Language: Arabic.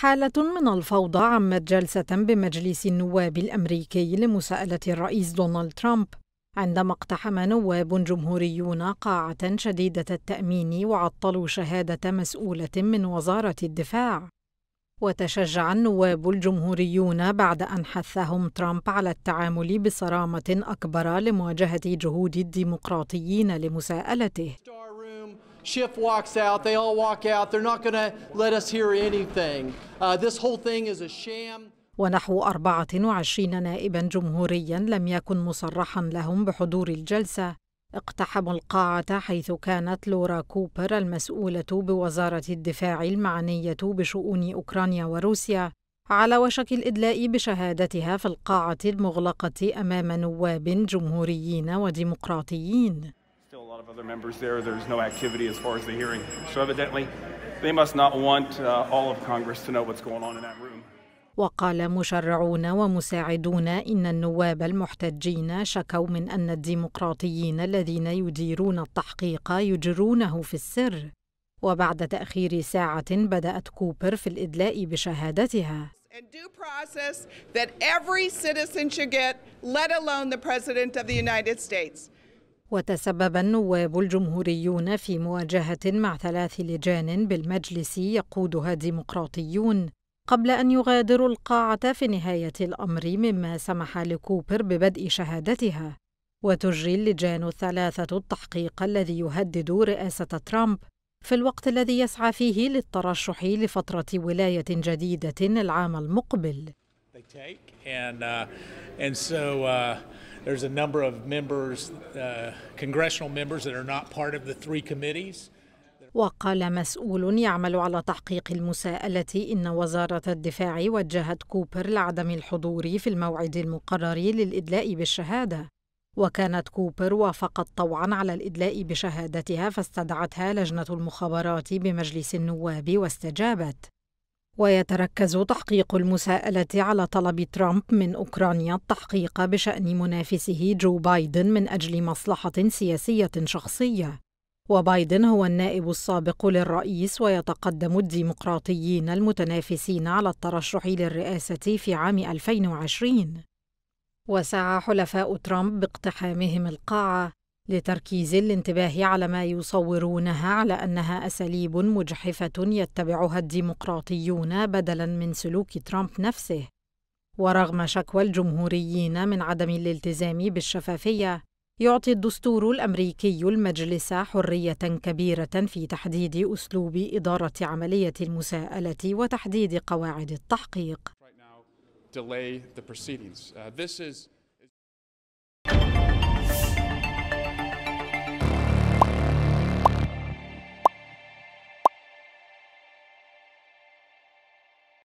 حالة من الفوضى عمت جلسة بمجلس النواب الأمريكي لمساءلة الرئيس دونالد ترامب عندما اقتحم نواب جمهوريون قاعة شديدة التأمين وعطلوا شهادة مسؤولة من وزارة الدفاع. وتشجع النواب الجمهوريون بعد أن حثهم ترامب على التعامل بصرامة أكبر لمواجهة جهود الديمقراطيين لمساءلته. Schiff walks out. They all walk out. They're not going to let us hear anything. Uh, this whole thing is a sham. ونحو 24 نائبا جمهوريا لم يكن مصرحا لهم بحضور الجلسة اقتحموا القاعة حيث كانت لورا كوبر المسؤولة بوزارة الدفاع المعنية بشؤون أوكرانيا وروسيا على وشك الإدلاء بشهادتها في القاعة المغلقة أمام نواب جمهوريين وديمقراطيين lot of other members there. There's no activity as far as the hearing. So evidently, they must not want uh, all of Congress to know what's going on in that room. وقال مشرعون ومساعدون ان النواب المحتجين شكوا من ان الديمقراطيين الذين يديرون التحقيق يجرونه في السر وبعد تاخير ساعه بدات كوبر في الادلاء بشهادتها and due process that every citizen should get, let alone the President of the United States. وتسبب النواب الجمهوريون في مواجهة مع ثلاث لجان بالمجلس يقودها ديمقراطيون قبل أن يغادروا القاعة في نهاية الأمر مما سمح لكوبر ببدء شهادتها وتجري اللجان الثلاثة التحقيق الذي يهدد رئاسة ترامب في الوقت الذي يسعى فيه للترشح لفترة ولاية جديدة العام المقبل they take. And, uh, and so uh, there's a number of members, uh, congressional members, that are not part of the three committees. وقال مسؤول يعمل على تحقيق المساءلة إن وزارة الدفاع وجهت كوبر لعدم الحضور في الموعد المقرر للإدلاء بالشهادة وكانت كوبر وافقت طوعا على الإدلاء بشهادتها فاستدعتها لجنة المخابرات بمجلس النواب واستجابت ويتركز تحقيق المساءلة على طلب ترامب من أوكرانيا التحقيق بشأن منافسه جو بايدن من أجل مصلحة سياسية شخصية وبايدن هو النائب السابق للرئيس ويتقدم الديمقراطيين المتنافسين على الترشح للرئاسة في عام 2020 وسعى حلفاء ترامب باقتحامهم القاعة لتركيز الانتباه على ما يصورونها على انها اساليب مجحفه يتبعها الديمقراطيون بدلا من سلوك ترامب نفسه ورغم شكوى الجمهوريين من عدم الالتزام بالشفافيه يعطي الدستور الامريكي المجلس حريه كبيره في تحديد اسلوب اداره عمليه المساءله وتحديد قواعد التحقيق